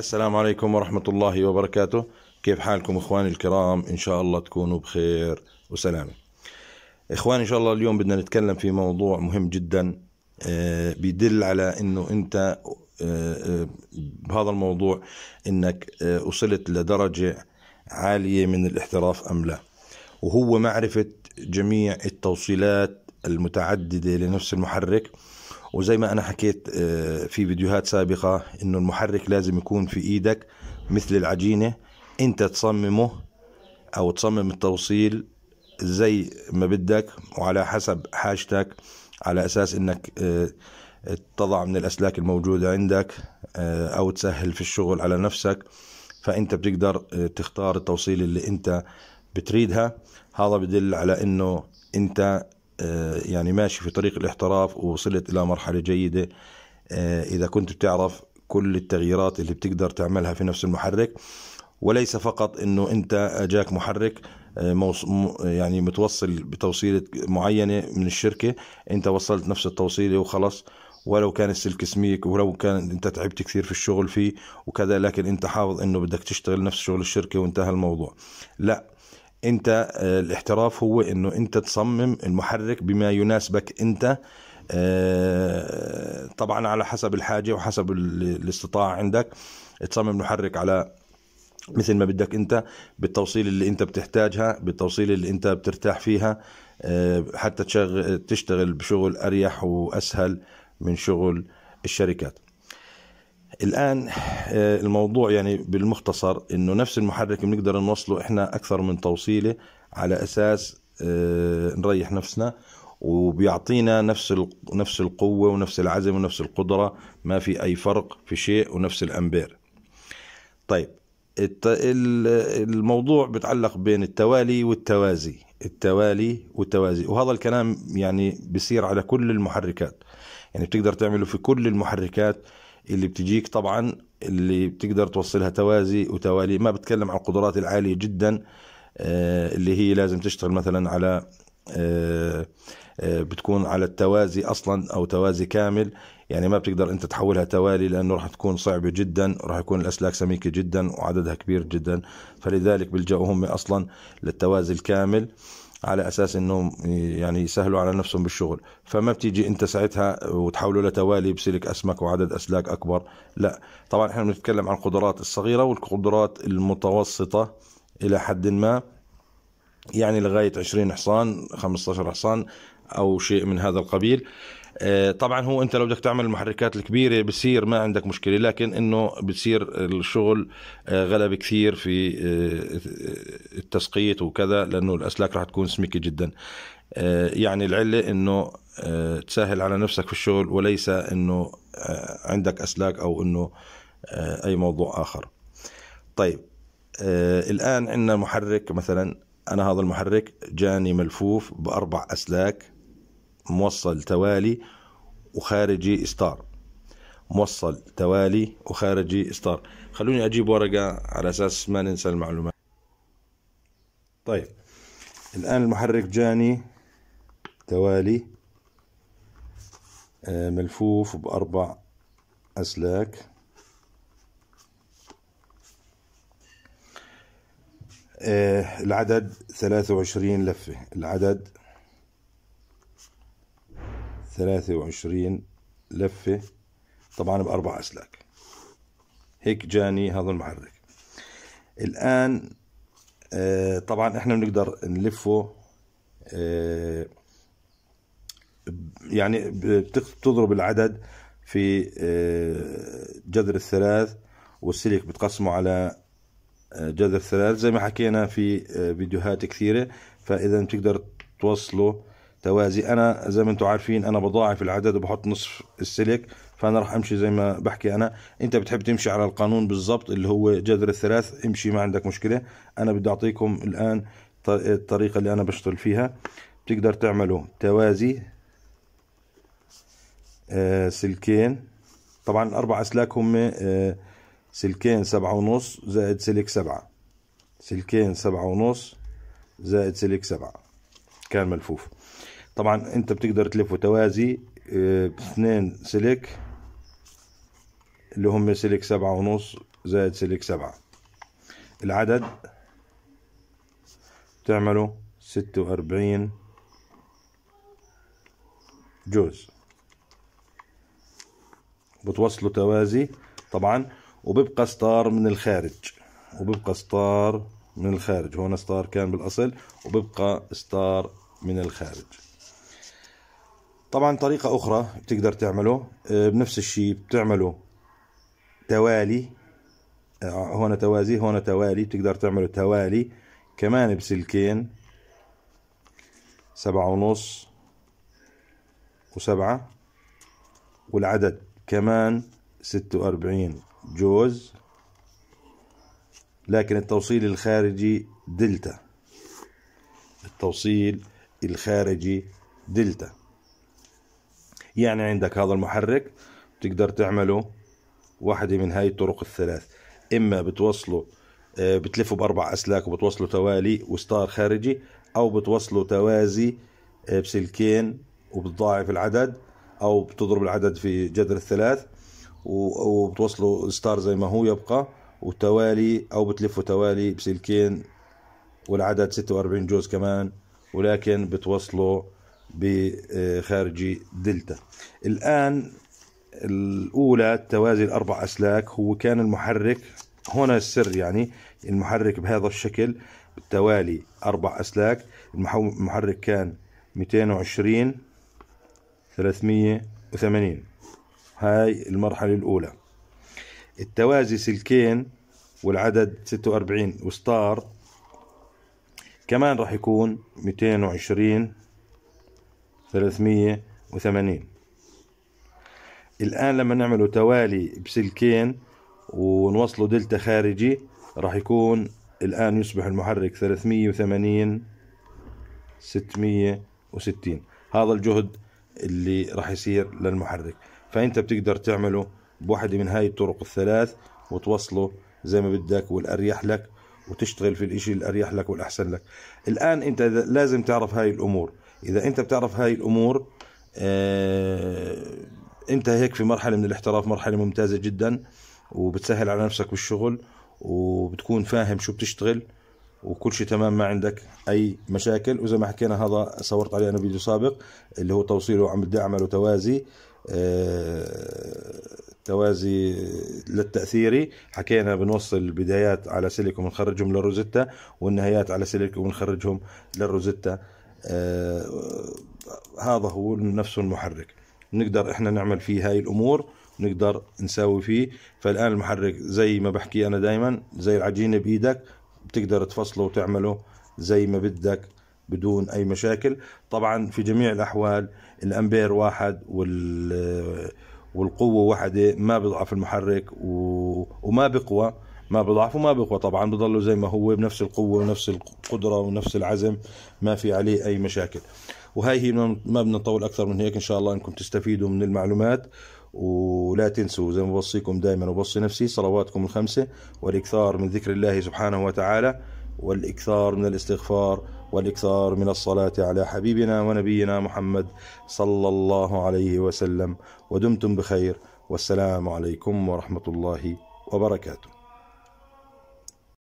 السلام عليكم ورحمة الله وبركاته كيف حالكم إخواني الكرام إن شاء الله تكونوا بخير وسلامة إخواني إن شاء الله اليوم بدنا نتكلم في موضوع مهم جدا آه، بيدل على أنه أنت آه، آه، بهذا الموضوع أنك وصلت لدرجة عالية من الاحتراف أم لا وهو معرفة جميع التوصيلات المتعددة لنفس المحرك وزي ما انا حكيت آه، في فيديوهات سابقه انه المحرك لازم يكون في ايدك مثل العجينه انت تصممه او تصمم التوصيل زي ما بدك وعلى حسب حاجتك على اساس انك آه، تضع من الاسلاك الموجوده عندك آه، او تسهل في الشغل على نفسك فانت بتقدر تختار التوصيل اللي انت بتريدها هذا بدل على انه انت آه، يعني ماشي في طريق الاحتراف ووصلت إلى مرحلة جيدة آه، إذا كنت بتعرف كل التغييرات اللي بتقدر تعملها في نفس المحرك وليس فقط انه انت اجاك محرك آه، يعني متوصل بتوصيله معينه من الشركه انت وصلت نفس التوصيله وخلص ولو كان السلك سميك ولو كان انت تعبت كثير في الشغل فيه وكذا لكن انت حافظ انه بدك تشتغل نفس شغل الشركه وانتهى الموضوع لا انت آه، الاحتراف هو انه انت تصمم المحرك بما يناسبك انت آه، طبعا على حسب الحاجه وحسب الاستطاعه عندك تصمم محرك على مثل ما بدك انت بالتوصيل اللي انت بتحتاجها بالتوصيل اللي انت بترتاح فيها آه، حتى تشغل تشتغل بشغل اريح واسهل من شغل الشركات الان آه، الموضوع يعني بالمختصر انه نفس المحرك بنقدر نوصله احنا اكثر من توصيله على اساس آه، نريح نفسنا وبيعطينا نفس نفس القوه ونفس العزم ونفس القدره ما في اي فرق في شيء ونفس الامبير طيب الموضوع بتعلق بين التوالي والتوازي التوالي والتوازي وهذا الكلام يعني بيصير على كل المحركات يعني بتقدر تعمله في كل المحركات اللي بتجيك طبعا اللي بتقدر توصلها توازي وتوالي ما بتكلم عن القدرات العالية جدا آه، اللي هي لازم تشتغل مثلا على آه، آه، بتكون على التوازي اصلا او توازي كامل يعني ما بتقدر انت تحولها توالي لانه راح تكون صعبه جدا راح يكون الاسلاك سميكه جدا وعددها كبير جدا فلذلك بيلجأوا هم اصلا للتوازي الكامل على اساس انهم يعني يسهلوا على نفسهم بالشغل فما بتيجي انت ساعتها وتحولوا لتوالي بسلك اسمك وعدد اسلاك اكبر لا طبعا احنا بنتكلم عن القدرات الصغيره والقدرات المتوسطه الى حد ما يعني لغايه 20 حصان 15 حصان او شيء من هذا القبيل آه، طبعا هو انت لو بدك تعمل المحركات الكبيره بصير ما عندك مشكله لكن انه بتصير الشغل آه، غلب كثير في آه، التسقيط وكذا لانه الاسلاك راح تكون سميكه جدا يعني العله انه تسهل على نفسك في الشغل وليس انه عندك اسلاك او انه اي موضوع اخر طيب الان عندنا محرك مثلا انا هذا المحرك جاني ملفوف باربع اسلاك موصل توالي وخارجي ستار موصل توالي وخارجي ستار خلوني أجيب ورقة على أساس ما ننسى المعلومات طيب الآن المحرك جاني توالي آه، ملفوف بأربع أسلاك آه، العدد ثلاثة وعشرين لفة العدد ثلاثة وعشرين لفة طبعا بأربع أسلاك هيك جاني هذا المحرك الآن آه طبعا احنا بنقدر نلفه آه يعني بتضرب العدد في آه جذر الثلاث والسلك بتقسمه على آه، جذر ثلاث زي ما حكينا في آه، فيديوهات كثيرة فإذا بتقدر توصله توازي انا زي ما انتم عارفين انا بضاعف العدد وبحط نصف السلك فانا راح امشي زي ما بحكي انا انت بتحب تمشي على القانون بالظبط اللي هو جذر الثلاث امشي ما عندك مشكله انا بدي اعطيكم الان الطريقه اللي انا بشتغل فيها بتقدر تعمله توازي آه، سلكين طبعا الاربع اسلاك هم آه، سلكين سبعة ونص زائد سلك سبعة سلكين سبعة ونص زائد سلك سبعة كان ملفوف طبعا انت بتقدر تلفه توازي باثنين آه، سلك اللي هم سلك سبعة ونص زائد سلك سبعة العدد بتعمله ستة وأربعين جوز بتوصله توازي طبعا وبيبقى ستار من الخارج وبيبقى ستار من الخارج هون ستار كان بالأصل وبيبقى ستار من الخارج طبعا طريقة أخرى بتقدر تعمله آه، بنفس الشيء بتعمله توالي هون آه، توازي هون توالي بتقدر تعمله توالي كمان بسلكين سبعة ونص وسبعة والعدد كمان ستة وأربعين جوز لكن التوصيل الخارجي دلتا التوصيل الخارجي دلتا يعني عندك هذا المحرك بتقدر تعمله واحدة من هاي الطرق الثلاث إما بتوصله آه، بتلفه بأربع أسلاك وبتوصله توالي وستار خارجي أو بتوصله توازي آه، بسلكين وبتضاعف العدد أو بتضرب العدد في جذر الثلاث وبتوصله ستار زي ما هو يبقى وتوالي أو بتلفه توالي بسلكين والعدد 46 جوز كمان ولكن بتوصله بخارج دلتا الآن الأولى التوازي الأربع أسلاك هو كان المحرك هنا السر يعني المحرك بهذا الشكل بالتوالي أربع أسلاك المحرك كان 220 380 هاي المرحلة الأولى التوازي سلكين والعدد 46 وستار كمان راح يكون 220 380 الآن لما نعمله توالي بسلكين ونوصله دلتا خارجي راح يكون الآن يصبح المحرك 380 660 هذا الجهد اللي راح يصير للمحرك فأنت بتقدر تعمله بواحدة من هاي الطرق الثلاث وتوصله زي ما بدك والأريح لك وتشتغل في الإشي الأريح لك والأحسن لك الآن أنت لازم تعرف هاي الأمور اذا انت بتعرف هاي الامور آه، انت هيك في مرحله من الاحتراف مرحله ممتازه جدا وبتسهل على نفسك بالشغل وبتكون فاهم شو بتشتغل وكل شيء تمام ما عندك اي مشاكل وزي ما حكينا هذا صورت عليه انا فيديو سابق اللي هو توصيله وعم بدي اعمله توازي آه، توازي للتأثيري حكينا بنوصل البدايات على سلك ونخرجهم للروزيتا والنهايات على سلك ونخرجهم للروزيتا آه، هذا هو نفسه المحرك نقدر احنا نعمل فيه هاي الامور نقدر نساوي فيه فالان المحرك زي ما بحكي انا دائما زي العجينه بايدك بتقدر تفصله وتعمله زي ما بدك بدون اي مشاكل طبعا في جميع الاحوال الامبير واحد وال والقوه واحده ما بضعف المحرك و... وما بقوى ما بضعف وما بقوى طبعا بضله زي ما هو بنفس القوه ونفس القدره ونفس العزم ما في عليه اي مشاكل وهي هي ما بدنا نطول اكثر من هيك ان شاء الله انكم تستفيدوا من المعلومات ولا تنسوا زي ما بوصيكم دائما وبوصي نفسي صلواتكم الخمسه والاكثار من ذكر الله سبحانه وتعالى والاكثار من الاستغفار والاكثار من الصلاه على حبيبنا ونبينا محمد صلى الله عليه وسلم ودمتم بخير والسلام عليكم ورحمه الله وبركاته